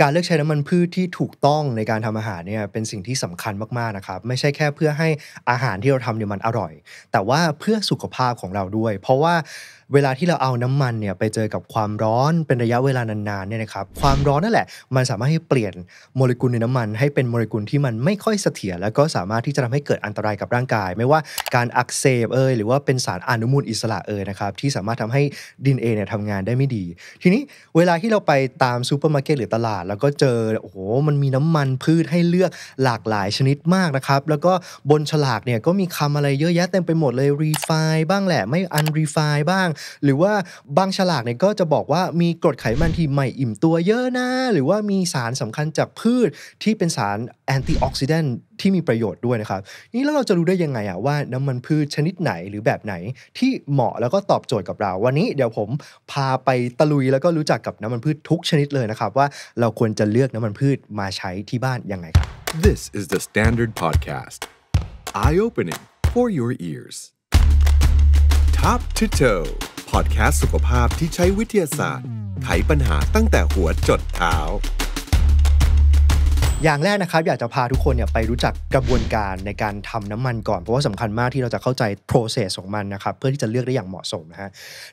การเลือกใช้น้ำมันพืชที่ถูกต้องในการทำอาหารเนี่ยเป็นสิ่งที่สำคัญมากๆนะครับไม่ใช่แค่เพื่อให้อาหารที่เราทำเนี่ยมันอร่อย แต่ว่าเพื่อสุขภาพของเราด้วย เพราะว่าเวลาที่เราเอาน้ำมันเนี่ยไปเจอกับความร้อน เป็นระยะเวลานานๆเนี่ยนะครับความร้อนนั่นแหละ มันสามารถให้เปลี่ยนโมเลกุลในน้ำมันให้เป็นโมเลกุลที่มันไม่ค่อยเสถียรแล้วก็สามารถที่จะทำให้เกิดอันตรายกับร่างกาย ไม่ว่าการอักเสบเอ่ยหรือว่าเป็นสารอนุมูลอิสระเอ่ยนะครับที่สามารถทำให้ดินเอเนี่ยทำงานได้ไม่ดี ทีนี้เวลาที่เราไปตามซูเปอร์มาร์เก็ตหรือตลาดแล้วก็เจอโอ้โหมันมีน้ำมันพืชให้เลือกหลากหลายชนิดมากนะครับ แล้วก็บนฉลากเนี่ยก็มีคำอะไรเยอะแยะเต็มไปหมดเลยรีไฟบ้างแหละ ไม่อันรีไฟบ้าง หรือว่าบางฉลากเนี่ยก็จะบอกว่ามีกรดไขมันที่ไม่อิ่มตัวเยอะนะ หรือว่ามีสารสำคัญจากพืชที่เป็นสารแอนตี้ออกซิแดนที่มีประโยชน์ด้วยนะครับนี่แล้วเราจะรู้ได้ยังไงอะว่าน้ำมันพืชชนิดไหนหรือแบบไหนที่เหมาะแล้วก็ตอบโจทย์กับเรา วันนี้เดี๋ยวผมพาไปตะลุยแล้วก็รู้จักกับน้ำมันพืชทุกชนิดเลยนะครับว่าเราควรจะเลือกน้ำมันพืชมาใช้ที่บ้านยังไงครับ This is the Standard Podcast Eye Opening for your ears Top to toe พอดแคสต์สุขภาพที่ใช้วิทยาศาสตร์ไขปัญหาตั้งแต่หัวจดเท้าอย่างแรกนะครับอยากจะพาทุกคนเนี่ยไปรู้จักกระบวนการในการทำน้ำมันก่อน เพราะว่าสำาคัญมากที่เราจะเข้าใจ process ของมันนะครับเพื่อที่จะเลือกได้อย่างเหมาะสมนะฮะ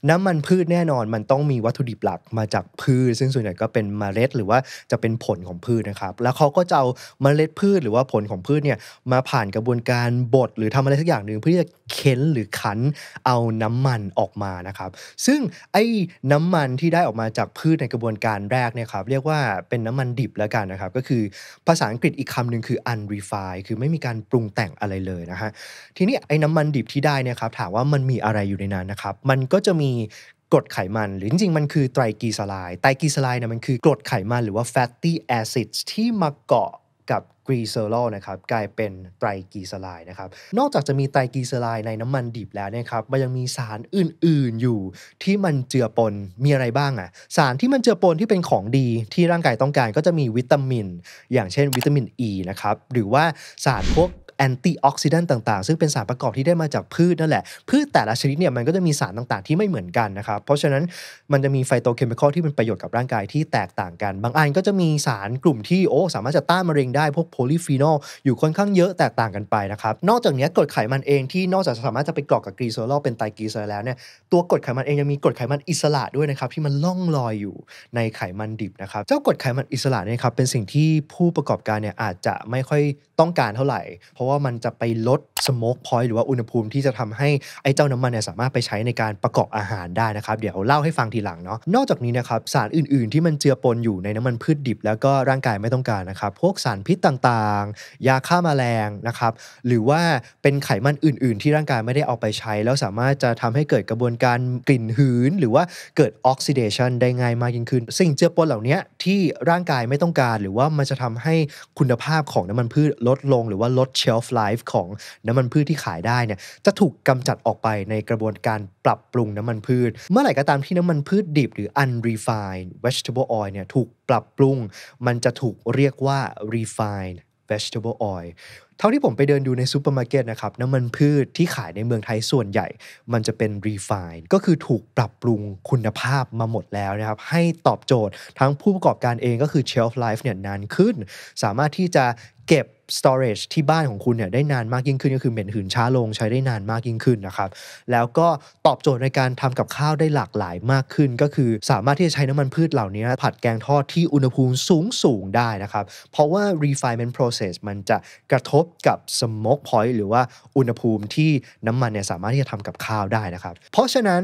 น้ำมันพืชแน่นอน มันต้องมีวัตถุดิบหลักมาจากพืช ซึ่งส่วนใหญ่ก็เป็นเมล็ดหรือว่าจะเป็นผลของพืชนะครับ แล้วเขาก็จะเอาเมล็ดพืชหรือว่าผลของพืชเนี่ยมาผ่านกระบวนการบดหรือทำอะไรสักอย่างหนึ่งเพื่อที่จะเค้นหรือขันเอาน้ำมันออกมานะครับ ซึ่งไอ้น้ำมันที่ได้ออกมาจากพืชในกระบวนการแรกเนี่ยครับ เรียกว่าเป็นน้ำมันดิบแล้วกันนะครับก็คือภาษาอังกฤษอีกคำหนึ่งคือ unrefined คือไม่มีการปรุงแต่งอะไรเลยนะฮะ ทีนี้ไอ้น้ำมันดิบที่ได้นะครับ ถามว่ามันมีอะไรอยู่ในนั้นนะครับ มันก็จะมีกรดไขมัน หรือจริงๆ มันคือไตรกลีเซอไรด์ไตรกลีเซอไรด์เนี่ยมันคือกรดไขมัน หรือว่า fatty acids ที่มาเกาะกรีเซอรอลนะครับกลายเป็นไตรกีเซอไล์นะครับนอกจากจะมีไตรกีเซอไล์ในน้ำมันดิบแล้วนะครับมันยังมีสารอื่นๆอยู่ที่มันเจือปนมีอะไรบ้างอะสารที่มันเจือปนที่เป็นของดีที่ร่างกายต้องการก็จะมีวิตามิน อย่างเช่น วิตามินอ e ีนะครับหรือว่าสารพวกแอนตี้ออกซิแดนต์ต่างๆ ซึ่งเป็นสารประกอบที่ได้มาจากพืชนั่นแหละพืชแต่ละชนิดเนี่ยมันก็จะมีสารต่างๆที่ไม่เหมือนกันนะครับเพราะฉะนั้นมันจะมีไฟโตเคมีคอลที่เป็นประโยชน์กับร่างกายที่แตกต่างกัน บางอันก็จะมีสารกลุ่มที่โอ้สามารถจะต้านมะเร็งได้พวกโพลีฟีนอลอยู่ค่อนข้างเยอะแตกต่างกันไปนะครับนอกจากนี้กรดไขมันเองที่นอกจากสามารถจะไปกรอกกับกรีโซลอลเป็นไตรกรีโซลแล้วเนี่ยตัวกรดไขมันเองยังมีกรดไขมันอิสระด้วยนะครับที่มันล่องลอยอยู่ในไขมันดิบนะครับเจ้ากรดไขมันอิสระเนี่ยครับเป็นสิ่งที่ผู้ประกอบการเนี่ยอาจจะไม่ค่อยต้องการเท่าไหร่ เพราะว่าว่ามันจะไปลดสโมกพอยต์หรือว่าอุณหภูมิที่จะทำให้ไอ้เจ้าน้ำมันเนี่ยสามารถไปใช้ในการประกอบอาหารได้นะครับ เดี๋ยวเล่าให้ฟังทีหลังเนาะนอกจากนี้นะครับ สารอื่น ๆ ที่มันเจือปนอยู่ในน้ำมันพืชดิบ แล้วก็ร่างกายไม่ต้องการนะครับ พวกสารพิษต่างๆ ยาฆ่ามาแมลงนะครับหรือว่าเป็นไขมันอื่น ๆที่ร่างกายไม่ได้เอาไปใช้ แล้วสามารถจะทำให้เกิดกระบวนการกลิ่นหืนหรือว่าเกิดออกซิเดชันได้ง่ายมากยิ่งขึ้น สิ่งเจือปนเหล่านี้ที่ร่างกายไม่ต้องการ หรือว่ามันจะทำให้คุณภาพของน้ำมันพืชลดลงหรือว่าลดเชล shelf life ของน้ำมันพืชที่ขายได้เนี่ยจะถูกกำจัดออกไปในกระบวนการปรับปรุงน้ำมันพืชเมื่อไหร่ก็ตามที่น้ำมันพืชดิบหรือ unrefined vegetable oil เนี่ยถูกปรับปรุงมันจะถูกเรียกว่า refined vegetable oil เท่าที่ผมไปเดินดูในซูเปอร์มาร์เก็ตนะครับน้ำมันพืชที่ขายในเมืองไทยส่วนใหญ่มันจะเป็น refine ก็คือถูกปรับปรุงคุณภาพมาหมดแล้วนะครับให้ตอบโจทย์ทั้งผู้ประกอบการเองก็คือ shelf life เนี่ยนานขึ้นสามารถที่จะเก็บ storage ที่บ้านของคุณเนี่ยได้นานมากยิ่งขึ้นก็คือเหม็นหืนช้าลงใช้ได้นานมากยิ่งขึ้นนะครับ แล้วก็ตอบโจทย์ในการทำกับข้าวได้หลากหลายมากขึ้น ก็คือสามารถที่จะใช้น้ำมันพืชเหล่านี้ผัดแกงทอดที่อุณหภูมิสูงสูงได้นะครับ เพราะว่า refinement process มันจะกระทบกับ smoke point หรือว่าอุณหภูมิที่น้ำมันเนี่ยสามารถที่จะทำกับข้าวได้นะครับ เพราะฉะนั้น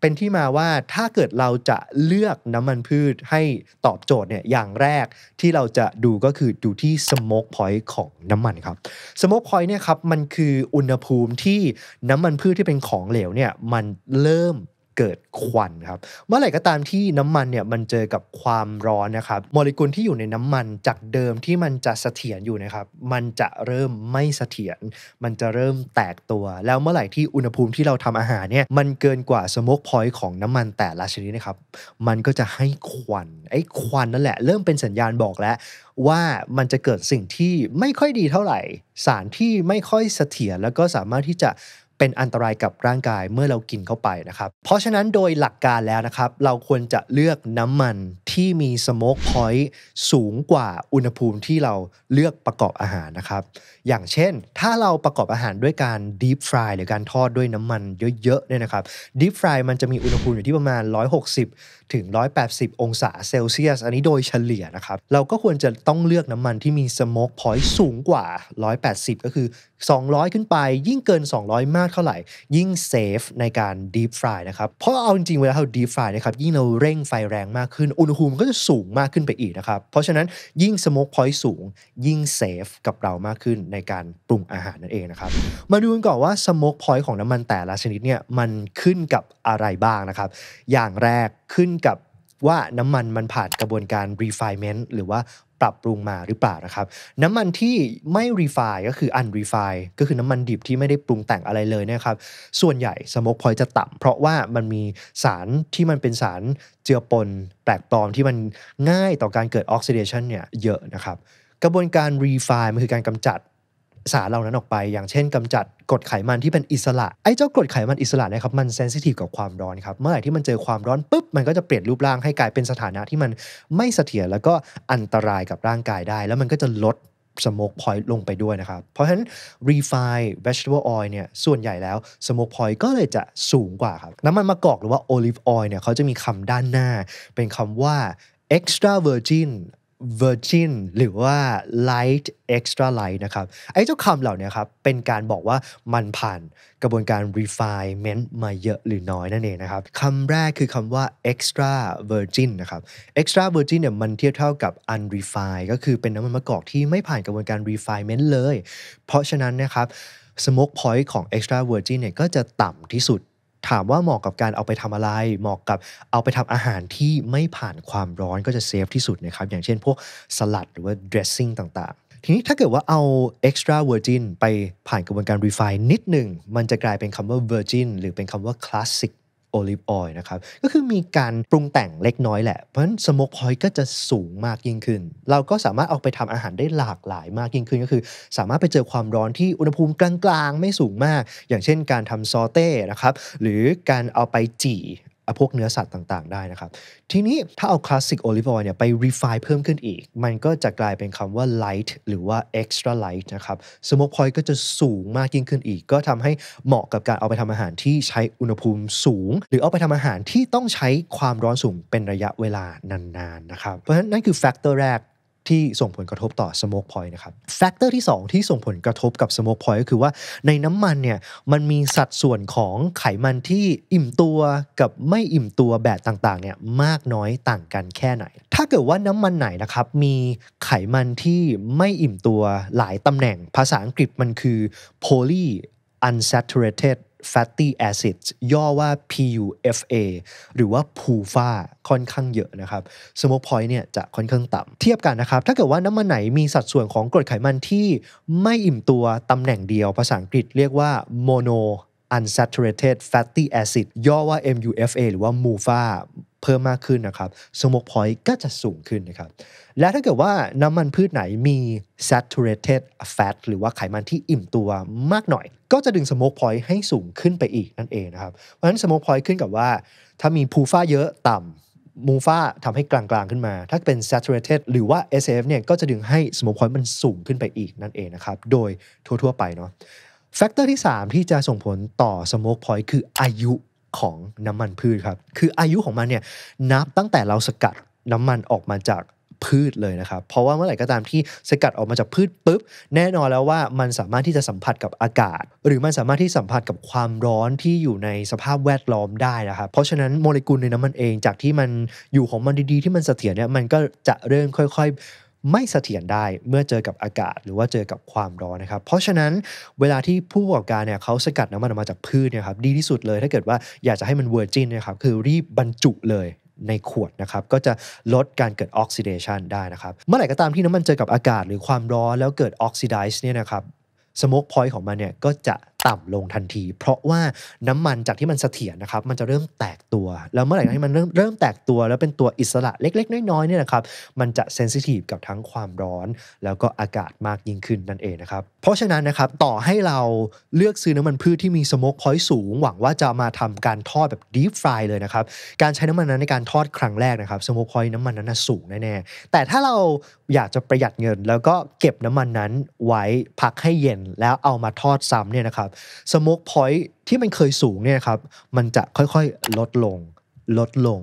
เป็นที่มาว่าถ้าเกิดเราจะเลือกน้ำมันพืชให้ตอบโจทย์เนี่ยอย่างแรก ที่เราจะดูก็คือดูที่สโมกพอยต์ของน้ำมันครับสโมกพอยต์เนี่ยครับมันคืออุณหภูมิที่น้ำมันพืชที่เป็นของเหลวเนี่ยมันเริ่มเกิดควันครับ เมื่อไหร่ก็ตามที่น้ำมันเนี่ยมันเจอกับความร้อนนะครับโมเลกุลที่อยู่ในน้ำมันจากเดิมที่มันจะเสถียรอยู่นะครับ มันจะเริ่มไม่เสถียรมันจะเริ่มแตกตัว แล้วเมื่อไหร่ที่อุณหภูมิที่เราทำอาหารเนี่ยมันเกินกว่าสโมกพอยต์ของน้ำมันแต่ละชนิดนะครับ มันก็จะให้ควันไอ้ควันนั่นแหละ เริ่มเป็นสัญญาณบอกแล้วว่ามันจะเกิดสิ่งที่ไม่ค่อยดีเท่าไหร่ สารที่ไม่ค่อยเสถียรแล้วก็สามารถที่จะเป็นอันตรายกับร่างกายเมื่อเรากินเข้าไปนะครับ เพราะฉะนั้นโดยหลักการแล้วนะครับ เราควรจะเลือกน้ำมันที่มีสโมกพอยต์สูงกว่าอุณหภูมิที่เราเลือกประกอบอาหารนะครับ อย่างเช่น ถ้าเราประกอบอาหารด้วยการดีฟฟรายหรือการทอดด้วยน้ำมันเยอะๆเนี่ยนะครับดีฟฟรายมันจะมีอุณหภูมิอยู่ที่ประมาณ 160ถึง 180 องศาเซลเซียส อันนี้โดยเฉลี่ยนะครับ เราก็ควรจะต้องเลือกน้ำมันที่มีสโมกพอยต์สูงกว่า 180 ก็คือ 200 ขึ้นไป ยิ่งเกิน 200 มากเท่าไหร่ ยิ่งเซฟในการดีฟฟรายนะครับ เพราะเอาจริงๆ เวลาเราดีฟฟรายนะครับ ยิ่งเราเร่งไฟแรงมากขึ้น อุณหภูมิก็จะสูงมากขึ้นไปอีกนะครับ เพราะฉะนั้น ยิ่งสโมกพอยต์สูง ยิ่งเซฟกับเรามากขึ้นในการปรุงอาหารนั่นเองนะครับ มาดูกันก่อนว่าสโมกพอยต์ของน้ำมันแต่ละชนิดเนี่ย มันขึ้นกับอะไรบ้างนะครับอย่างแรกขึ้นกับว่าน้ำมันมันผ่านกระบวนการ refinement หรือว่าปรับปรุงมาหรือเปล่านะครับ น้ำมันที่ไม่ refine ก็คือ unrefine ก็คือน้ำมันดิบที่ไม่ได้ปรุงแต่งอะไรเลยนะครับ ส่วนใหญ่สมมกพอยจะต่ำเพราะว่ามันมีสารที่มันเป็นสารเจือปนแปลกปลอมที่มันง่ายต่อการเกิดออกซิเดชันเนี่ยเยอะนะครับ กระบวนการ refine มันคือการกำจัดสารเหล่านั้นออกไปอย่างเช่น กำจัดกรดไขมันที่เป็นอิสระ ไอ้เจ้ากรดไขมันอิสระนะครับ มันเซนซิทีฟกับความร้อนครับ เมื่อไหร่ที่มันเจอความร้อนปุ๊บ มันก็จะเปลี่ยนรูปร่างให้กลายเป็นสถานะที่มันไม่เสถียรแล้วก็อันตรายกับร่างกายได้ แล้วมันก็จะลดสโมกพอยต์ลงไปด้วยนะครับ เพราะฉะนั้น refine vegetable oil เนี่ยส่วนใหญ่แล้วสโมกพอยต์ก็เลยจะสูงกว่าครับน้ำมันมะกอกหรือว่า olive oil เนี่ยเขาจะมีคำด้านหน้าเป็นคำว่า extra virgin Virgin หรือว่า Light Extra Light นะครับ ไอ้เจ้าคำเหล่านี้ครับเป็นการบอกว่ามันผ่านกระบวนการ refinement มาเยอะหรือน้อยนั่นเองนะครับคำแรกคือคำว่า extra virgin นะครับ extra virgin เนี่ยมันเทียบเท่ากับ unrefined ก็คือเป็นน้ำมันมะกอกที่ไม่ผ่านกระบวนการ refinement เลย เพราะฉะนั้นนะครับ smoke point ของ extra virgin เนี่ยก็จะต่ำที่สุดถามว่าเหมาะกับการเอาไปทำอะไร เหมาะกับเอาไปทำอาหารที่ไม่ผ่านความร้อนก็จะเซฟที่สุดนะครับ อย่างเช่นพวกสลัดหรือว่าดร e ซซิ่งต่าง ๆ ทีนี้ถ้าเกิดว่าเอา extra virgin ไปผ่านกระบวนการ refine นิดหนึ่ง มันจะกลายเป็นคำว่า virgin หรือเป็นคำว่า classic โอลิฟออยล์นะครับก็คือมีการปรุงแต่งเล็กน้อยแหละเพราะฉะนั้นสโมกพอยต์ก็จะสูงมากยิ่งขึ้น เราก็สามารถเอาไปทำอาหารได้หลากหลายมากยิ่งขึ้นก็คือ สามารถไปเจอความร้อนที่อุณหภูมิกลาง ๆ ไม่สูงมาก อย่างเช่นการทำซอเต้นะครับหรือการเอาไปจี่พวกเนื้อสัตว์ต่าง ๆได้นะครับ ทีนี้ถ้าเอาคลาสสิกโอลิฟออยล์เนี่ยไปรีไฟเพิ่มขึ้นอีก มันก็จะกลายเป็นคำว่า light หรือว่า extra light นะครับสโม k e อยก็จะสูงมากยิ่งขึ้นอีก ก็ทำให้เหมาะกับการเอาไปทำอาหารที่ใช้อุณหภูมิสูง หรือเอาไปทำอาหารที่ต้องใช้ความร้อนสูงเป็นระยะเวลานาน ๆ นะครับ เพราะฉะนั้นนั่นคือแฟกเตอร์แรกที่ส่งผลกระทบต่อสโมกพอยต์นะครับ แฟกเตอร์ที่ 2 ที่ส่งผลกระทบกับสโมกพอยต์ก็คือว่าในน้ำมันเนี่ยมันมีสัดส่วนของไขมันที่อิ่มตัวกับไม่อิ่มตัวแบบต่างๆเนี่ยมากน้อยต่างกันแค่ไหน ถ้าเกิดว่าน้ำมันไหนนะครับมีไขมันที่ไม่อิ่มตัวหลายตำแหน่ง ภาษาอังกฤษมันคือ poly unsaturated fatty acids ย่อว่า PUFA หรือว่า PUFA ค่อนข้างเยอะนะครับ smoke point เนี่ย จะค่อนข้างต่ำเทียบกันนะครับ ถ้าเกิดว่าน้ำมันไหนมีสัดส่วนของกรดไขมัน ที่ไม่อิ่มตัวตำแหน่งเดียว ภาษาอังกฤษเรียกว่า mono unsaturated fatty acid ย่อว่า MUFA หรือว่า MUFA เพิ่มมากขึ้นนะครับ สมมกพอยต์ก็จะสูงขึ้นนะครับ และถ้าเกิดว่าน้ำมันพืชไหนมี saturated fat หรือว่าไขมันที่อิ่มตัวมากหน่อย ก็จะดึงสมมกพอยต์ให้สูงขึ้นไปอีกนั่นเองนะครับ เพราะฉะนั้นสมมกพอยต์ขึ้นกับว่า ถ้ามีพูฟ้าเยอะต่ำมูฟ้าทำให้กลางๆ ขึ้นมา ถ้าเป็น saturated หรือว่า SF เนี่ย ก็จะดึงให้สม o กพอยต์มันสูงขึ้นไปอีกนั่นเองนะครับ โดยทั่วๆไปเนาะ แฟกเตอร์ที่3 ที่จะส่งผลต่อสม o กพอยต์คืออายุของน้ำมันพืชครับคืออายุของมันเนี่ยนับตั้งแต่เราสกัดน้ำมันออกมาจากพืชเลยนะครับเพราะว่าเมื่อไหร่ก็ตามที่สกัดออกมาจากพืชปุ๊บ แน่นอนแล้วว่ามันสามารถที่จะสัมผัสกับอากาศ หรือมันสามารถที่สัมผัสกับความร้อนที่อยู่ในสภาพแวดล้อมได้นะครับเพราะฉะนั้นโมเลกุลในน้ำมันเองจากที่มันอยู่ของมันดี ๆ ที่มันเสถียรเนี่ยมันก็จะเริ่มค่อย ๆไม่เสถียรได้เมื่อเจอกับอากาศ หรือว่าเจอกับความร้อนนะครับเพราะฉะนั้นเวลาที่ผู้ประกอบการเนี่ยเขาสกัด น้ำมันออกมาจากพืชเนี่ยครับดีที่สุดเลย ถ้าเกิดว่าอยากจะให้มันเวอร์จินนะครับคือรีบบรรจุเลยในขวดนะครับก็จะลดการเกิดออกซิเดชันได้นะครับเมื่อไหร่ก็ตามที่น้ำมันเจอกับอากาศ หรือความร้อนแล้วเกิดออกซิไดซ์เนี่ยนะครับสโมกพอยต์ของมันเนี่ยก็จะต่ำลงทันที เพราะว่าน้ำมันจากที่มันเสถียรนะครับ มันจะเริ่มแตกตัวแล้วเมื่อไหร่ที่มันเริ่มเริ่มแตกตัวแล้วเป็นตัวอิสระเล็ก ๆ น้อยๆเนี่ยนะครับ มันจะเซนซิทีฟกับทั้งความร้อน แล้วก็อากาศมากยิ่งขึ้นนั่นเองนะครับเพราะฉะนั้นนะครับต่อให้เราเลือกซื้อน้ำมันพืชที่มีสโมกคอยสูง หวังว่าจะมาทำการทอดแบบดีฟรายเลยนะครับการใช้น้ำมันนั้นในการทอดครั้งแรกนะครับสโมกคอยน้ำมันนั้นสูงแน่ๆแต่ถ้าเราอยากจะประหยัดเงิน แล้วก็เก็บน้ำมันนั้นไว้พักให้เย็น แล้วเอามาทอดซ้ำเนี่ยนะครับบส o k กพอยท์ที่มันเคยสูงเนี่ยครับ มันจะค่อยๆลดลง ลดลง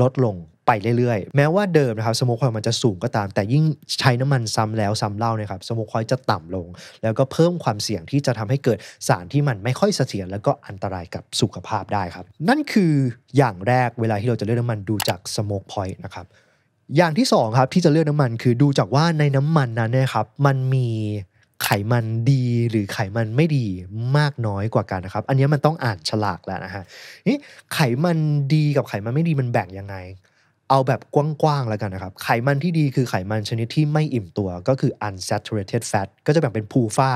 ลดลง ไปเรื่อยๆ แม้ว่าเดิมนะครับสโมคพอยมันจะสูงก็ตาม แต่ยิ่งใช้น้ำมันซ้ำแล้วซ้าเล่านะครับสโมคพอยจะต่ำลง แล้วก็เพิ่มความเสี่ยงที่จะทำให้เกิดสารที่มันไม่ค่อยเสถียรแล้วก็อันตรายกับสุขภาพได้ครับ นั่นคืออย่างแรกเวลาที่เราจะเลือกน้ำมันดูจากสโมกพอยนะครับ อย่างที่2ครับที่จะเลือกน้ำมันคือดูจากว่าในน้ำมันนั้นนะครับมันมีไขมันดีหรือไขมันไม่ดีมากน้อยกว่ากันนะครับ อันนี้มันต้องอ่านฉลากแล้วนะฮะนี่ไขมันดีกับไขมันไม่ดีมันแบ่งยังไง เอาแบบกว้างๆแล้วกันนะครับ ไขมันที่ดีคือไขมันชนิดที่ไม่อิ่มตัว ก็คือ unsaturated fat ก็จะแบ่งเป็นพูฟ้า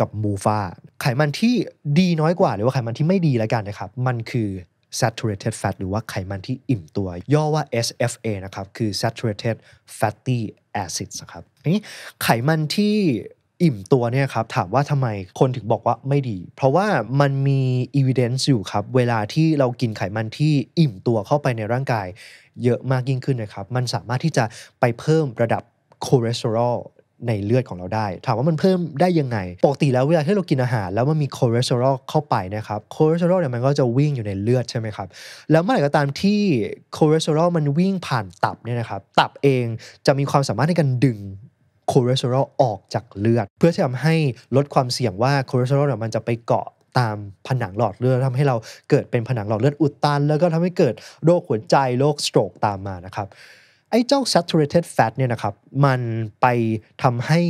กับมูฟ้าไขมันที่ดีน้อยกว่า หรือว่าไขมันที่ไม่ดีแล้วกันนะครับ มันคือ saturated fat หรือว่าไขมันที่อิ่มตัว ย่อว่า SFA นะครับ คือ saturated fatty acids นะครับนี้ไขมันที่อิ่มตัวเนี่ยครับถามว่าทำไมคนถึงบอกว่าไม่ดี เพราะว่ามันมีอีเวน n ์อยู่ครับเวลาที่เรากินไขมันที่อิ่มตัวเข้าไปในร่างกาย เยอะมากยิ่งขึ้นนะครับมันสามารถที่จะไปเพิ่มระดับคอเลสเตอรอลในเลือดของเราได้ถามว่ามันเพิ่มได้ยังไงปกติแล้วเวลาที่เรากินอาหารแล้วมันมีคอเลสเตอรอลเข้าไปนะครับคอเลสเตอรอลเนี่ยมันก็จะวิ่งอยู่ในเลือดใช่ไหมครับแล้วเมื่อไหร่ก็ตามที่คอเลสเตอรอลมันวิ่งผ่านตับเนี่ยนะครับ ตับเองจะมีความสามารถในการดึงคอเลสเตอรอลออกจากเลือดเพื่อที่ทำให้ลดความเสี่ยงว่าคอเลสเตอรอลมันจะไปเกาะตามผนังหลอดเลือดทำให้เราเกิดเป็นผนังหลอดเลือดอุดตันแล้วก็ทำให้เกิดโรคหัวใจโรคสโตรกตามมานะครับไอ้เจ้า saturated fat เนี่ยนะครับมันไปทำให้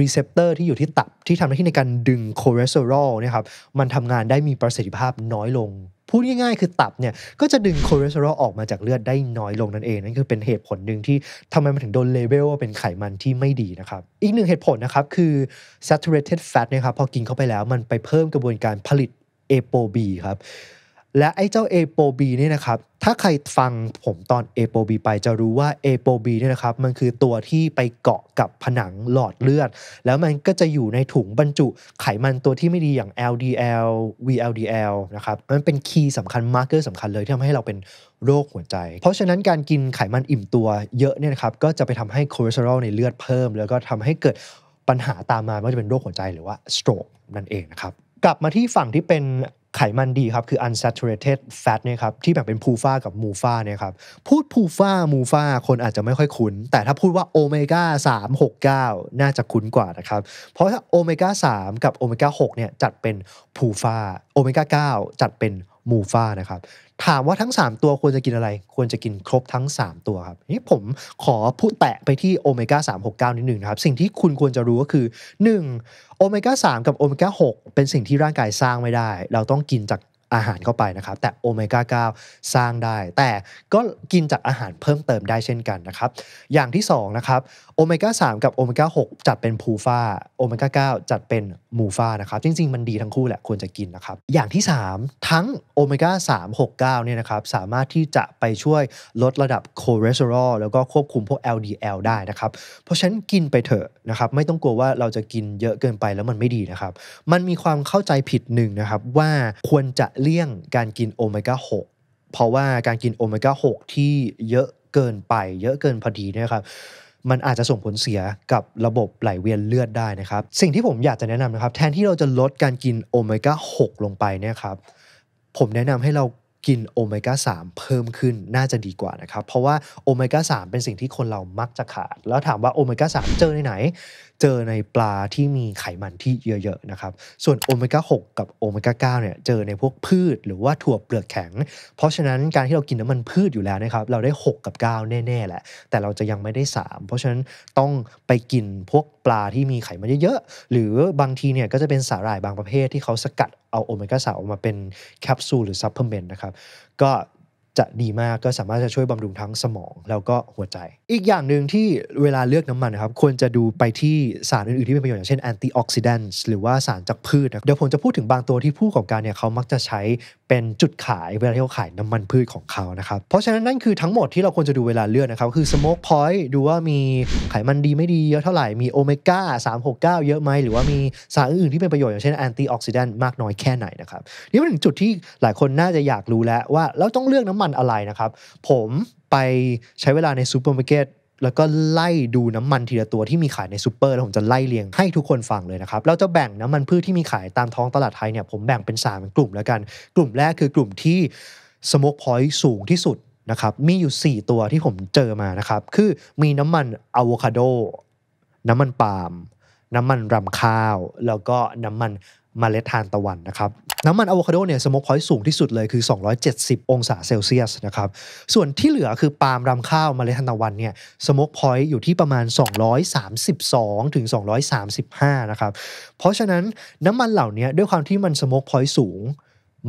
รีเซพเตอร์ที่อยู่ที่ตับที่ทำหน้าที่ในการดึงคอเลสเตอรอลเนี่ยครับมันทำงานได้มีประสิทธิภาพน้อยลงพูดง่ายๆคือตับเนี่ย ก็จะดึงคอเลสเตอรอลออกมาจากเลือดได้น้อยลงนั่นเองนั่นคือเป็นเหตุผลหนึ่งที่ทำไมมันถึงโดนเลเวลว่าเป็นไขมันที่ไม่ดีนะครับ อีกหนึ่งเหตุผลนะครับ คือ saturated fat นะครับ พอกินเข้าไปแล้วมันไปเพิ่มกระบวนการผลิต ApoB ครับและไอ้เจ้า a p o b เนี่ยนะครับ ถ้าใครฟังผมตอน a p o b ไปจะรู้ว่า a p o b เนี่ยนะครับ มันคือตัวที่ไปเกาะกับผนังหลอดเลือด แล้วมันก็จะอยู่ในถุงบรรจุ ไขมันตัวที่ไม่ดีอย่าง LDL VLDL นะครับมันเป็นคีย์สำคัญ มาร์เกอร์สำคัญเลยที่ทำให้เราเป็นโรคหัวใจ เพราะฉะนั้นการกินไขมันอิ่มตัวเยอะเนี่ยนะครับก็จะไปทำให้คอเลสเตอรอลในเลือดเพิ่ม แล้วก็ทำให้เกิดปัญหาตามมาไม่ว่าจะเป็นโรคหัวใจหรือว่า stroke นั่นเองนะครับกลับมาที่ฝั่งที่เป็นไขมันดีครับ คือ unsaturated fat เนี่ยครับที่แบ่งเป็นพูฟ้ากับมูฟ้าเนี่ยครับพูดพูฟ้ามูฟ้าคนอาจจะไม่ค่อยคุ้น แต่ถ้าพูดว่าโอเมก้า3 6 9 น่าจะคุ้นกว่านะครับเพราะถ้าโอเมก้า3กับโอเมก้า6เนี่ยจัดเป็นพูฟ้าโอเมก้า9จัดเป็นมูฟ่านะครับ ถามว่าทั้ง 3 ตัวควรจะกินอะไร ควรจะกินครบทั้ง 3 ตัวครับนี่ผมขอพูดแตะไปที่ โอเมก้า369นิดหนึ่งนะครับสิ่งที่คุณควรจะรู้ก็คือ 1. โอเมก้า3 กับโอเมก้า6 เป็นสิ่งที่ร่างกายสร้างไม่ได้ เราต้องกินจากอาหารเข้าไปนะครับแต่โอเมก้า9สร้างได้ แต่ก็กินจากอาหารเพิ่มเติมได้เช่นกันนะครับอย่างที่2นะครับโอเมก้า3กับโอเมก้า6จัดเป็นพูฟ้าโอเมก้า9จัดเป็นมูฟ้านะครับจริงๆมันดีทั้งคู่แหละควรจะกินนะครับอย่างที่ 3 ทั้งโอเมก้า3 6 9เนี่ยนะครับสามารถที่จะไปช่วยลดระดับคอเลสเตอรอลแล้วก็ควบคุมพวก LDL ได้นะครับ เพราะฉะนั้นกินไปเถอะนะครับไม่ต้องกลัวว่าเราจะกินเยอะเกินไปแล้วมันไม่ดีนะครับมันมีความเข้าใจผิดหนึ่งนะครับว่าควรจะเลี่ยงการกินโอเมก้า6เพราะว่าการกินโอเมก้า6ที่เยอะเกินไปเยอะเกินพอดีนะครับมันอาจจะส่งผลเสียกับระบบไหลเวียนเลือดได้นะครับ สิ่งที่ผมอยากจะแนะนำนะครับแทนที่เราจะลดการกินโอเมก้า6ลงไปเนี่ยครับผมแนะนำให้เรากินโอเมก้า3เพิ่มขึ้นน่าจะดีกว่านะครับเพราะว่าโอเมก้า3เป็นสิ่งที่คนเรามักจะขาด แล้วถามว่าโอเมก้า3เจอในไหนเจอในปลาที่มีไขมันที่เยอะๆนะครับ ส่วนโอเมก้า6กับโอเมก้า9เนี่ยเจอในพวกพืช หรือว่าถั่วเปลือกแข็ง เพราะฉะนั้นการที่เรากินน้ำมันพืชอยู่แล้วนะครับเราได้ 6 กับ9 แน่ ๆ แหละ แต่เราจะยังไม่ได้ 3 เพราะฉะนั้นต้องไปกินพวกปลาที่มีไขมันเยอะๆ หรือบางทีเนี่ยก็จะเป็นสาหร่ายบางประเภทที่เขาสกัดเอาโอเมก้า3ออกมาเป็นแคปซูลหรือซัพพลีเมนต์นะครับก็จะดีมากก็สามารถจะช่วยบำรุงทั้งสมองแล้วก็หัวใจ อีกอย่างหนึ่งที่เวลาเลือกน้ำมันนะครับ ควรจะดูไปที่สารอื่นๆที่เป็นประโยชน์อย่างเช่นแอนตี้ออกซิแดนต์หรือว่าสารจากพืชนะเดี๋ยวผมจะพูดถึงบางตัวที่ผู้ประกอบการเนี่ยเขามักจะใช้เป็นจุดขายเวลาที่เขาขายน้ำมันพืชของเขานะครับ เพราะฉะนั้น นั่นคือทั้งหมดที่เราควรจะดูเวลาเลือกนะครับ คือสโมกพอยต์ดูว่ามีไขมันดีไม่ดีเยอะเท่าไหร่มีโอเมก้า369 เยอะไหม หรือว่ามีสารอื่นที่เป็นประโยชน์ อย่างเช่นแอนตี้ออกซิแดนต์มากน้อยแค่ไหนนะครับ นี่เป็นจุดที่หลายคนน่าจะอยากรู้แล้วว่าเราต้องเลือกน้ำมันอะไรนะครับผมไปใช้เวลาในซูเปอร์มาร์เก็ตแล้วก็ไล่ดูน้ำมันทีละตัวที่มีขายในซูเปอร์แล้วผมจะไล่เรียงให้ทุกคนฟังเลยนะครับ เราจะแบ่งน้ำมันพืชที่มีขายตามท้องตลาดไทยเนี่ยผมแบ่งเป็น3กลุ่มแล้วกัน กลุ่มแรกคือกลุ่มที่สโมกพอยต์สูงที่สุดนะครับ มีอยู่ 4 ตัวที่ผมเจอมานะครับ คือมีน้ำมันอะโวคาโด น้ำมันปาล์ม น้ำมันรำข้าว แล้วก็น้ำมันมเมล็ดทานตะวันนะครับน้ำมันอะโวคาโดเนี่ยสโมกพอยต์สูงที่สุดเลย คือ 270 องศาเซลเซียสนะครับ ส่วนที่เหลือคือปาล์มรำข้าวมเมล็ดทันตะวันเนี่ยสโมกพอยต์อยู่ที่ประมาณ 232 ถึง 235 นะครับ เพราะฉะนั้นน้ำมันเหล่านี้ด้วยความที่มันสโมกพอยต์สูง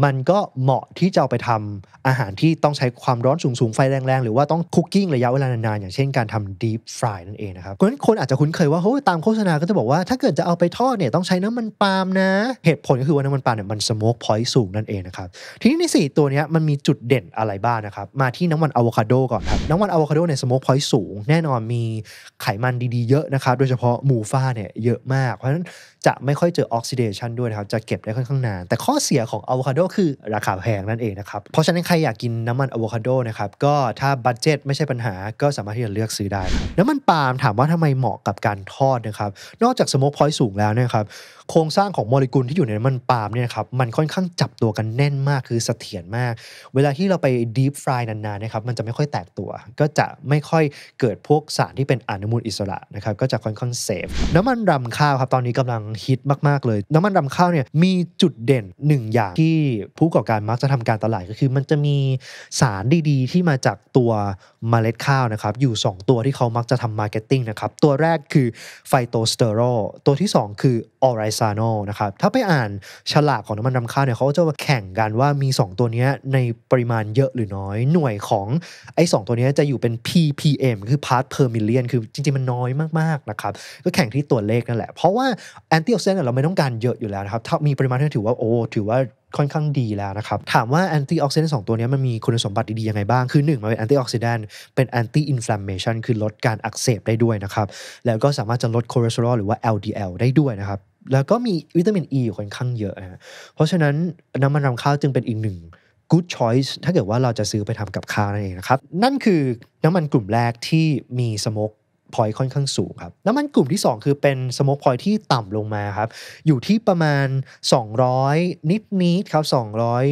มันก็เหมาะที่จะเอาไปทำอาหารที่ต้องใช้ความร้อนสูงๆ ไฟแรงๆ หรือว่าต้องคุกกิ้งระยะเวลานานๆ อย่างเช่นการทำดีฟฟรายนั่นเองนะครับเพราะฉะนั้นคนอาจจะคุ้นเคยว่าเฮ้ยตามโฆษณาก็จะบอกว่าถ้าเกิดจะเอาไปทอดเนี่ยต้องใช้น้ำมันปาล์มนะ เหตุผลก็คือว่าน้ำมันปาล์มเนี่ยมันสโมกพอยต์สูงนั่นเองนะครับ ทีนี้ใน 4 ตัวนี้มันมีจุดเด่นอะไรบ้างนะครับมาที่น้ำมันอะโวคาโดก่อนครับน้ำมันอะโวคาโดเนี่ยสโมกพอยต์สูงแน่นอนมีไขมันดีๆเยอะนะครับโดยเฉพาะหมูฟ้าเนี่ยเยอะมากเพราะฉะนั้นจะไม่ค่อยเจอออกซิเดชันด้วยนะครับ จะเก็บได้ค่อนข้างนาน แต่ข้อเสียของอะโวคาโดคือราคาแพงนั่นเองนะครับ เพราะฉะนั้นใครอยากกินน้ำมันอะโวคาโดนะครับ ก็ถ้าบัตเจ็ตไม่ใช่ปัญหา ก็สามารถที่จะเลือกซื้อได้ น้ำมันปาล์มถามว่าทำไมเหมาะกับการทอดนะครับ นอกจากสโมกพอยต์สูงแล้วนะครับโครงสร้างของโมเลกุลที่อยู่ในน้ำมันปาล์มเนี่ยครับมันค่อนข้างจับตัวกันแน่นมากคือเสถียรมาก เวลาที่เราไปดีฟฟรายนานๆนะครับมันจะไม่ค่อยแตกตัวก็จะไม่ค่อยเกิดพวกสารที่เป็นอนุมูลอิสระนะครับก็จะค่อนข้างเซฟน้ำมันรำข้าวครับตอนนี้กำลังฮิตมากๆเลยน้ำมันรำข้าวเนี่ยมีจุดเด่นหนึ่งอย่างที่ผู้ก่อการมักจะทำการตลาดก็คือ มันจะมีสารดีๆ ที่มาจากตัวเมล็ดข้าวนะครับอยู่ 2 ตัวที่เขามักจะทำมาร์เก็ตติ้งนะครับตัวแรกคือไฟโตสเตอรอลตัวที่ 2 คือออไรซซานอลนะครับถ้าไปอ่านฉลากของน้ำมันรำคาเนี่ยเขาจะแข่งกันว่ามี 2 ตัวนี้ในปริมาณเยอะหรือน้อยหน่วยของ ไอ้สตัวนี้จะอยู่เป็น ppm คือ part per million คือจริงๆมันน้อยมากๆนะครับก็แข่งที่ตัวเลขนั่นแหละ เพราะว่าแอนตี้ออกซิแดนต์เราไม่ต้องการเยอะอยู่แล้วนะครับถ้ามีปริมาณที่ถือว่าโอ้ถือว่าค่อนข้างดีแล้วนะครับถามว่าแอนตี้ออกซิแดนต์สตัวนี้มันมีคุณสมบัติดีๆยังไงบ้างคือ1มันเป็นแอนตี้ออกซิแดนต์เป็นแอนตี้อินฟลามเมชันคือลดการอักเสบได้ด้วยนะครับแล้วก็สามารถจะลดคอเลสเตอรอลหรือว่า LDL ได้ด้วยนะครับแล้วก็มีวิตามินอ e ค่อนข้างเยอะนะเพราะฉะนั้นน้ำมันรำข้าวจึงเป็นอีกหนึ่ง good choice ถ้าเกิดว่าเราจะซื้อไปทำกับข้าวนั่นเองนะครับ นั่นคือน้ำมันกลุ่มแรกที่มีสมกพอยค่อนข้างสูงครับ น้ำมันกลุ่มที่ 2 คือเป็นสโมกพอยที่ต่ำลงมาครับ อยู่ที่ประมาณ 200 นิดนิดครับ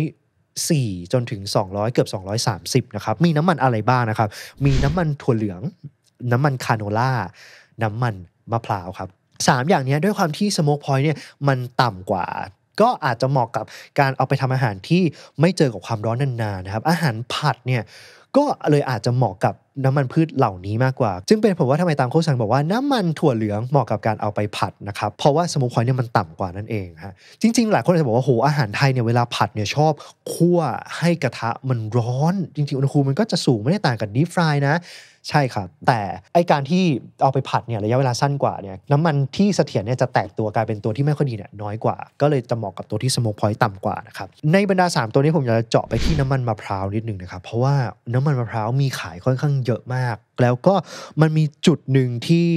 200 4 จนถึง 200 เกือบ 230 นะครับ มีน้ำมันอะไรบ้างนะครับมีน้ำมันถั่วเหลืองน้ำมันคาโนล่าน้ำมันมะพร้าวครับสามอย่างนี้ด้วยความที่สโมกพอยต์เนี่ยมันต่ำกว่า ก็อาจจะเหมาะกับการเอาไปทำอาหารที่ไม่เจอกับความร้อนนานๆนะครับ อาหารผัดเนี่ยก็เลยอาจจะเหมาะกับน้ำมันพืชเหล่านี้มากกว่าจึงเป็นผมว่าทำไมตามโคชังบอกว่าน้ำมันถั่วเหลืองเหมาะกับการเอาไปผัดนะครับ เพราะว่าสมุนไพรเนี่ยมันต่ำกว่านั่นเองฮะจริง ๆ หลายคนอาจจะบอกว่าโหอาหารไทยเนี่ยเวลาผัดเนี่ยชอบคั่วให้กระทะมันร้อน จริงๆอุณหภูมิมันก็จะสูงไม่ได้ต่างกับดีฟรายนะ ใช่ครับแต่ไอการที่เอาไปผัดเนี่ยระยะเวลาสั้นกว่าเนี่ยน้ำมันที่เสถียรเนี่ยจะแตกตัวกลายเป็นตัวที่ไม่ค่อยดีเนี่ยน้อยกว่า ก็เลยจะเหมาะกับตัวที่สโมกพอยตต่ำกว่านะครับ ในบรรดา3 ตัวนี้ผมอยากจะเจาะไปที่น้ำมันมะพร้าวนิดนึงนะครับเพราะว่าน้ำำมันมะพร้าวมีขายค่อนข้างเยอะมาก แล้วก็มันมีจุดหนึ่งที่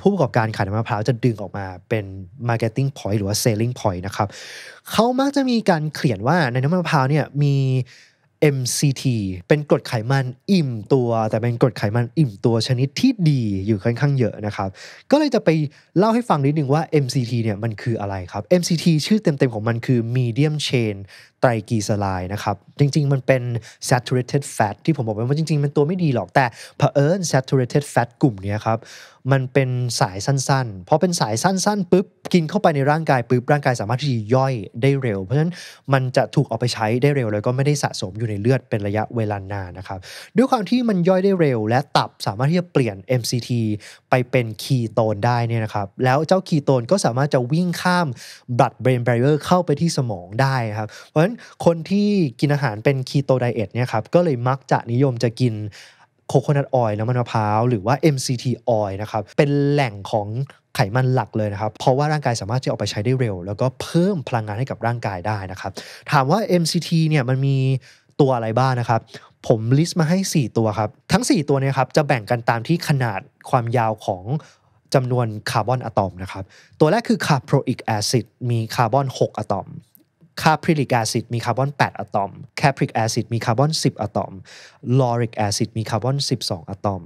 ผู้ประกอบการขายน้ำมะพร้าวจะดึงออกมาเป็น marketing point หรือว่า selling point นะครับเขามักจะมีการเขียนว่าในน้ำมมะพร้าวเนี่ยมี MCT เป็นกรดไขมันอิ่มตัว แต่เป็นกรดไขมันอิ่มตัวชนิดที่ดีอยู่ค่อนข้างเยอะนะครับ ก็เลยจะไปเล่าให้ฟังนิดนึงว่า MCT เนี่ยมันคืออะไรครับ MCT ชื่อเต็มๆของมันคือ Medium Chain ไตรกีสลายนะครับจริงๆมันเป็น saturated fat ที่ผมบอกไปว่าจริงๆมันตัวไม่ดีหรอกแต่เผอิญ saturated fat กลุ่มนี้ครับมันเป็นสายสั้นๆเพราะเป็นสายสั้นๆปุ๊บกินเข้าไปในร่างกายปุ๊บร่างกายสามารถที่จะย่อยได้เร็ว เพราะฉะนั้นมันจะถูกเอาไปใช้ได้เร็วแล้วก็ไม่ได้สะสมอยู่ในเลือดเป็นระยะเวลานานนะครับด้วยความที่มันย่อยได้เร็วและตับสามารถที่จะเปลี่ยน MCT ไปเป็นคีโตนได้เนี่ยนะครับแล้วเจ้าคีโตนก็สามารถจะวิ่งข้าม blood brain barrier เข้าไปที่สมองได้ครับเพราะฉะนั้นคนที่กินอาหารเป็นคีโตไดเอทเนี่ยครับก็เลยมักจะนิยมจะกินโคโคนัทออยล์น้ำมันมะพร้าว หรือว่า MCT ออยล์นะครับเป็นแหล่งของไขมันหลักเลยนะครับเพราะว่าร่างกายสามารถจะเอาไปใช้ได้เร็ว แล้วก็เพิ่มพลังงานให้กับร่างกายได้นะครับถามว่า MCT เนี่ยมันมีตัวอะไรบ้างนะครับ ผมลิสต์มาให้ 4 ตัวครับ ทั้ง 4 ตัวเนี่ยครับจะแบ่งกันตามที่ขนาดความยาวของจำนวนคาร์บอนอะตอมนะครับตัวแรกคือคาร์โบอิกแอซิดมีคาร์บอน6 อะตอมคาพริลิกแอซิดมีคาร์บอน 8อะตอม แคปริกแอซิดมีคาร์บอน 10อะตอมลอริกแอซิดมีคาร์บอน 12 อะตอม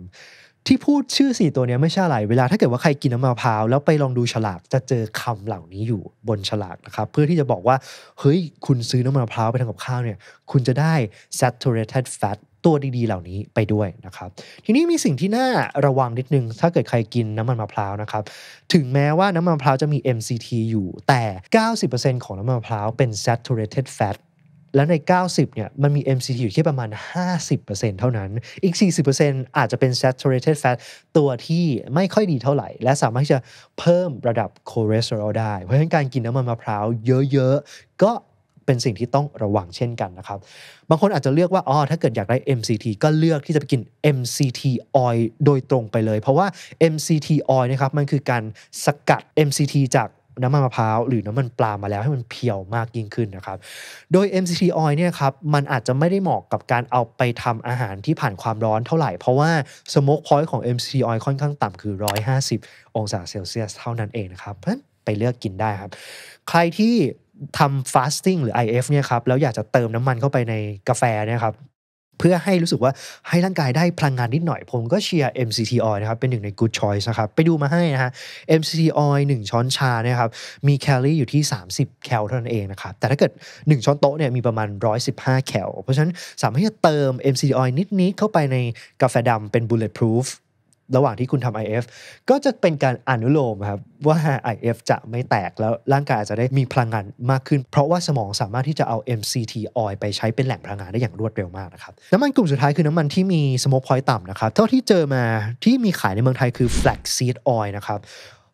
ที่พูดชื่อ 4 ตัวนี้ไม่ใช่อะไร เวลาถ้าเกิดว่าใครกินน้ำมะพร้าว แล้วไปลองดูฉลาก จะเจอคำเหล่านี้อยู่บนฉลากนะครับเพื่อที่จะบอกว่า เฮ้ยคุณซื้อน้ำมะพร้าวไปทำกับข้าวเนี่ยคุณจะได้ saturated fat ตัวดีๆเหล่านี้ไปด้วยนะครับ ทีนี้มีสิ่งที่น่าระวังนิดนึง ถ้าเกิดใครกินน้ำมันมะพร้าวนะครับ ถึงแม้ว่าน้ำมันมะพร้าวจะมี MCT อยู่ แต่ 90%ของน้ำมันมะพร้าวเป็น saturated fat แล้วใน 90เนี่ยมันมี MCT อยู่แค่ประมาณ 50%เท่านั้น อีก 40%อาจจะเป็น saturated fat ตัวที่ไม่ค่อยดีเท่าไหร่ และสามารถที่จะเพิ่มระดับคอเลสเตอรอลได้ เพราะฉะนั้นการกินน้ำมันมะพร้าวเยอะ ๆ ก็เป็นสิ่งที่ต้องระวังเช่นกันนะครับ บางคนอาจจะเลือกว่า อ๋อ ถ้าเกิดอยากได้ MCT ก็เลือกที่จะไปกิน MCT oil โดยตรงไปเลย เพราะว่า MCT oil นะครับ มันคือการสกัด MCT จากน้ำมันมะพร้าว หรือน้ำมันปลามาแล้ว ให้มันเพียวมากยิ่งขึ้นนะครับ โดย MCT oil เนี่ยครับ มันอาจจะไม่ได้เหมาะกับการเอาไปทำอาหารที่ผ่านความร้อนเท่าไหร่ เพราะว่า smoke point ของ MCT oil ค่อนข้างต่ำคือ 150 องศาเซลเซียส เท่านั้นเองนะครับเพราะฉะนั้นไปเลือกกินได้ครับ ใครที่ทำฟาสติ้งหรือ IF เนี่ยครับ แล้วอยากจะเติมน้ำมันเข้าไปในกาแฟเนี่ยครับ เพื่อให้รู้สึกว่าให้ร่างกายได้พลังงานนิดหน่อย ผมก็เชียร์ MCT oil นะครับเป็นหนึ่งใน good choice นะครับ ไปดูมาให้นะฮะ MCT oil 1ช้อนชานะครับ มีแคลอรี่อยู่ที่ 30 แคลเท่านั้นเองนะครับ แต่ถ้าเกิด1ช้อนโต๊ะเนี่ยมีประมาณ 115 แคลเพราะฉะนั้นสามารถที่จะเติม MCT oil นิดๆเข้าไปในกาแฟดำเป็น bulletproof ระหว่างที่คุณทำ IF ก็จะเป็นการอนุโลมครับว่า IF จะไม่แตกแล้วร่างกายอาจจะได้มีพลังงานมากขึ้น เพราะว่าสมองสามารถที่จะเอา MCT oil ไปใช้เป็นแหล่งพลังงานได้อย่างรวดเร็วมากนะครับน้ำมันกลุ่มสุดท้ายคือน้ำมันที่มีสมอกพอยตต่ำนะครับเท่าที่เจอมาที่มีขายในเมืองไทยคือ flax seed oil นะครับ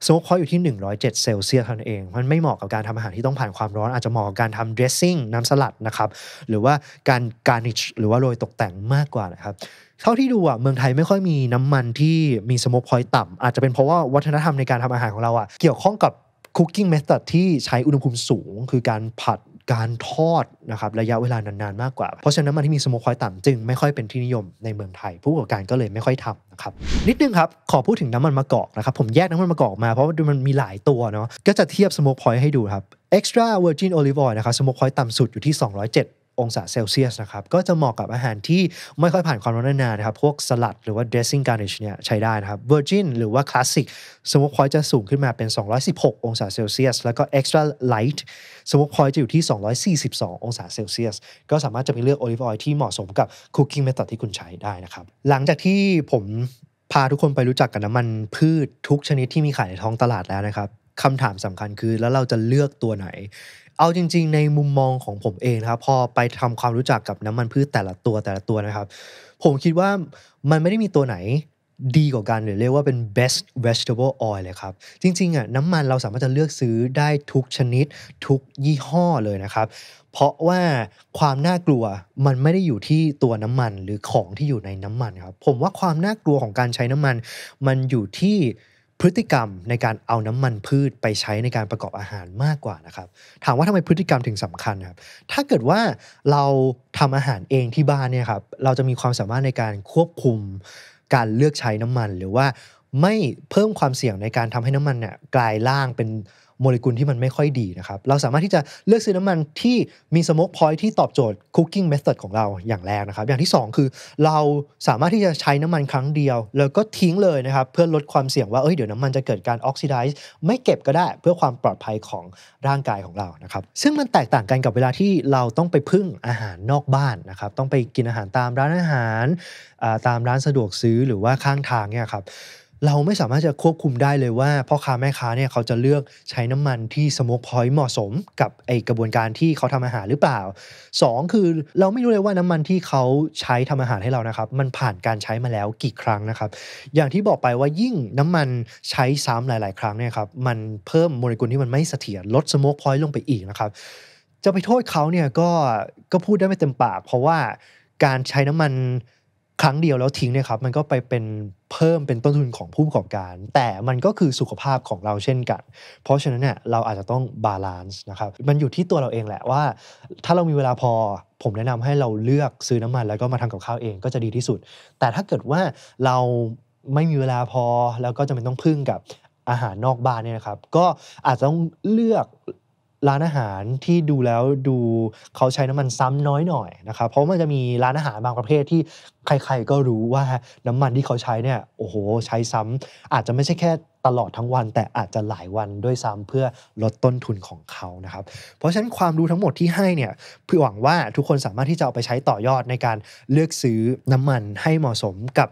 สมมกพอยอยู่ที่ 107เซลเซียสเท่านั้นเอง มันไม่เหมาะกับการทำอาหารที่ต้องผ่านความร้อนอาจจะเหมาะกับการทำ dressing น้ำสลัดนะครับหรือว่าการ garnish หรือว่าโรยตกแต่งมากกว่านะครับเท่าที่ดูอ่ะเมืองไทยไม่ค่อยมีน้ำมันที่มีสโมกพอยต์ต่ำ อาจจะเป็นเพราะว่าวัฒนธรรมในการทำอาหารของเราอ่ะเกี่ยวข้องกับคุกกิ้งเมธอดที่ใช้อุณหภูมิสูง คือการผัดการทอดนะครับระยะเวลานานๆมากกว่า เพราะฉะนั้นน้ำมันที่มีสโมคอยต่ำจึงไม่ค่อยเป็นที่นิยมในเมืองไทย ผู้ประกอบการก็เลยไม่ค่อยทำนะครับนิดนึงครับขอพูดถึงน้ำมันมะกอกนะครับผมแยกน้ำมันมะกอกมา เพราะมันมีหลายตัวเนาะก็จะเทียบสโมคอยให้ดูครับ extra virgin olive oil นะครับสโมคอยต่ำสุดอยู่ที่ 207องศาเซลเซียสนะครับก็จะเหมาะกับอาหารที่ไม่ค่อยผ่านความร้อนนานนะครับพวกสลัดหรือว่าเ r e s s i n g garnish เนี่ยใช้ได้นะครับ virgin หรือว่าคลาสสิกสมุกคอยจะสูงขึ้นมาเป็น 216 องศาเซลเซียสแล้วก็ extra light สมุกคอยจะอยู่ที่242 องศาเซลเซียสก็สามารถจะไปเลือกลิฟออยล์ที่เหมาะสมกับ cooking method ที่คุณใช้ได้นะครับหลังจากที่ผมพาทุกคนไปรู้จักกับน้ำมันพืชทุกชนิดที่มีขายในท้องตลาดแล้วนะครับคำถามสำคัญคือแล้วเราจะเลือกตัวไหนเอาจริง ๆ ในมุมมองของผมเองนะครับพอไปทำความรู้จักกับน้ำมันพืชแต่ละตัวแต่ละตัวนะครับ ผมคิดว่ามันไม่ได้มีตัวไหนดีกว่ากันหรือเรียกว่าเป็น best vegetable oil เลยครับจริงๆอ่ะน้ำมันเราสามารถจะเลือกซื้อได้ทุกชนิด ทุกยี่ห้อเลยนะครับ เพราะว่าความน่ากลัวมันไม่ได้อยู่ที่ตัวน้ำมันหรือของที่อยู่ในน้ำมันครับผมว่าความน่ากลัวของการใช้น้ำมัน มันอยู่ที่พฤติกรรมในการเอาน้ำมันพืชไปใช้ในการประกอบอาหารมากกว่านะครับ ถามว่าทำไมพฤติกรรมถึงสำคัญครับ ถ้าเกิดว่าเราทำอาหารเองที่บ้านเนี่ยครับ เราจะมีความสามารถในการควบคุมการเลือกใช้น้ำมัน หรือว่าไม่เพิ่มความเสี่ยงในการทำให้น้ำมันเนี่ยกลายร่างเป็นโมเลกุลที่มันไม่ค่อยดีนะครับ เราสามารถที่จะเลือกซื้อน้ำมันที่มีสโมกพอยที่ตอบโจทย์คุกกิ้งเมธอดของเราอย่างแรกนะครับ อย่างที่ 2 คือเราสามารถที่จะใช้น้ำมันครั้งเดียว แล้วก็ทิ้งเลยนะครับเพื่อลดความเสี่ยงว่าเอ้ยเดี๋ยวน้ำมันจะเกิดการออกซิไดซ์ไม่เก็บก็ได้ เพื่อความปลอดภัยของร่างกายของเรานะครับ ซึ่งมันแตกต่างกันกับเวลาที่เราต้องไปพึ่งอาหารนอกบ้านนะครับต้องไปกินอาหารตามร้านอาหารตามร้านสะดวกซื้อหรือว่าข้างทางเนี่ยครับเราไม่สามารถจะควบคุมได้เลยว่าพ่อค้าแม่ค้าเนี่ย เขาจะเลือกใช้น้ำมันที่สโมกพอยต์เหมาะสมกับไอกระบวนการที่เขาทำอาหารหรือเปล่า 2 คือเราไม่รู้เลยว่าน้ำมันที่เขาใช้ทำอาหารให้เรานะครับ มันผ่านการใช้มาแล้วกี่ครั้งนะครับ อย่างที่บอกไปว่ายิ่งน้ำมันใช้ซ้ำหลาย ๆ ครั้งเนี่ยครับมันเพิ่มโมเลกุลที่มันไม่เสถียรลดสโมกพอยต์ลงไปอีกนะครับ จะไปโทษเขาเนี่ยก็ก็พูดได้ไม่เต็มปากเพราะว่าการใช้น้ำมันครั้งเดียวแล้วทิ้งเนี่ยครับมันก็ไปเป็นเพิ่มเป็นต้นทุนของผู้ประกอบการ แต่มันก็คือสุขภาพของเราเช่นกัน เพราะฉะนั้นเนี่ยเราอาจจะต้องบาลานซ์นะครับมันอยู่ที่ตัวเราเองแหละว่า ถ้าเรามีเวลาพอผมแนะนำให้เราเลือกซื้อน้ำมันแล้วก็มาทำกับข้าวเองก็จะดีที่สุด แต่ถ้าเกิดว่าเราไม่มีเวลาพอแล้วก็จะเป็นต้องพึ่งกับอาหารนอกบ้านเนี่ยนะครับก็อาจจะต้องเลือกร้านอาหารที่ดูแล้วดูเขาใช้น้ำมันซ้ำน้อยหน่อยนะครับเพราะมันจะมีร้านอาหารบางประเภทที่ใคร ๆ ก็รู้ว่าน้ำมันที่เขาใช้เนี่ยโอ้โหใช้ซ้ำ อาจจะไม่ใช่แค่ ตลอดทั้งวัน แต่อาจจะหลายวันด้วยซ้ำเพื่อลดต้นทุนของเขานะครับเพราะฉะนั้นความรู้ทั้งหมดที่ให้เนี่ยเพื่อหวังว่าทุกคนสามารถที่จะเอาไปใช้ต่อยอดในการเลือกซื้อน้ำมันให้เหมาะสมกับ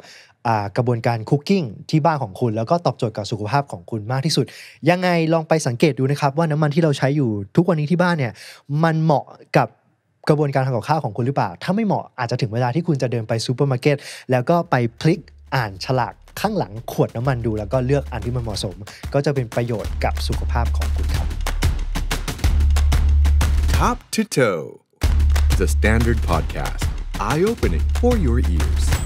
กระบวนการคุกกิ้งที่บ้านของคุณแล้วก็ตอบโจทย์กับสุขภาพของคุณมากที่สุด ยังไงลองไปสังเกตดูนะครับว่าน้ำมันที่เราใช้อยู่ทุกวันนี้ที่บ้านเนี่ยมันเหมาะกับกระบวนการทำกับข้าวของคุณหรือเปล่าถ้าไม่เหมาะอาจจะถึงเวลาที่คุณจะเดินไปซูเปอร์มาร์เก็ตแล้วก็ไปพลิกอ่านฉลากข้างหลังขวดน้ำมันดูแล้วก็เลือกอันที่มันเหมาะสม ก็จะเป็นประโยชน์กับสุขภาพของคุณครับ Top to toe the standard podcast eye opening for your ears